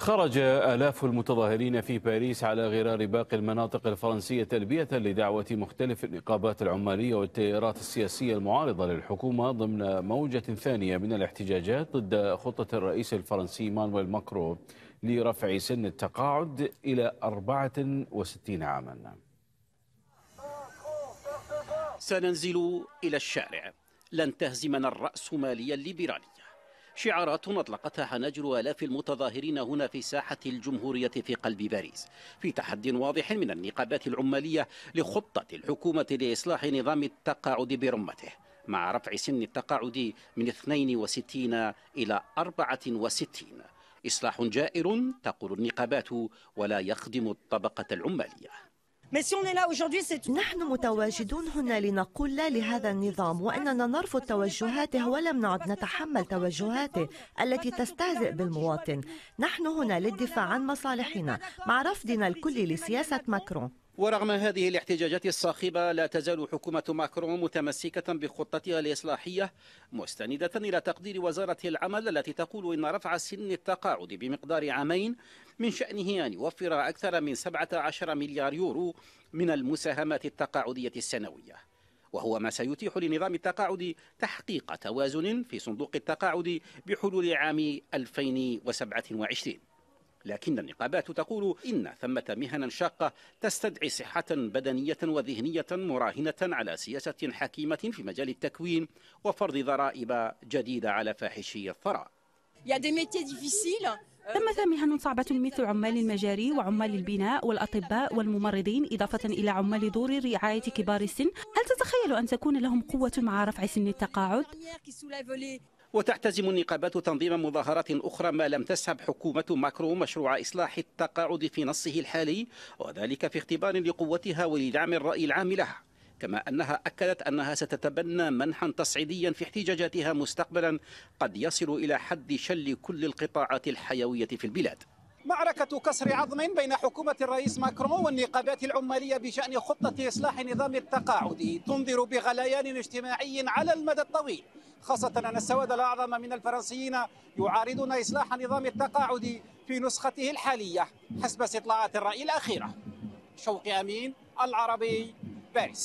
خرج آلاف المتظاهرين في باريس على غرار باقي المناطق الفرنسية تلبية لدعوة مختلف النقابات العمالية والتيارات السياسية المعارضة للحكومة ضمن موجة ثانية من الاحتجاجات ضد خطة الرئيس الفرنسي مانويل ماكرو لرفع سن التقاعد إلى 64 عاما سننزل إلى الشارع لن تهزمنا الرأسمالية الليبرالية شعارات أطلقتها حناجر آلاف المتظاهرين هنا في ساحة الجمهورية في قلب باريس في تحد واضح من النقابات العمالية لخطة الحكومة لإصلاح نظام التقاعد برمته مع رفع سن التقاعد من 62 إلى 64 إصلاح جائر تقول النقابات ولا يخدم الطبقة العمالية نحن متواجدون هنا لنقول لا لهذا النظام وأننا نرفض توجهاته ولم نعد نتحمل توجهاته التي تستهزئ بالمواطن نحن هنا للدفاع عن مصالحنا مع رفضنا الكلي لسياسة ماكرون ورغم هذه الاحتجاجات الصاخبة لا تزال حكومة ماكرون متمسكة بخطتها الإصلاحية مستندة إلى تقدير وزارة العمل التي تقول إن رفع سن التقاعد بمقدار عامين من شأنه أن يوفر أكثر من 17 مليار يورو من المساهمات التقاعدية السنوية وهو ما سيتيح لنظام التقاعد تحقيق توازن في صندوق التقاعد بحلول عام 2027 لكن النقابات تقول إن ثمة مهنا شاقة تستدعي صحة بدنية وذهنية مراهنة على سياسة حكيمة في مجال التكوين وفرض ضرائب جديدة على فاحشي الثراء ثمة مهن صعبة مثل عمال المجاري وعمال البناء والأطباء والممرضين إضافة إلى عمال دور رعاية كبار السن هل تتخيل أن تكون لهم قوة مع رفع سن التقاعد؟ وتعتزم النقابات تنظيم مظاهرات أخرى ما لم تسحب حكومة ماكرو مشروع إصلاح التقاعد في نصه الحالي وذلك في اختبار لقوتها ولدعم الرأي العام لها كما أنها أكدت أنها ستتبنى منحا تصعيديا في احتجاجاتها مستقبلا قد يصل إلى حد شل كل القطاعات الحيوية في البلاد معركة كسر عظم بين حكومة الرئيس ماكرون والنقابات العمالية بشأن خطة إصلاح نظام التقاعد تنذر بغليان اجتماعي على المدى الطويل خاصة أن السواد الأعظم من الفرنسيين يعارضون إصلاح نظام التقاعدي في نسخته الحالية حسب استطلاعات الرأي الأخيرة شوقي أمين العربي باريس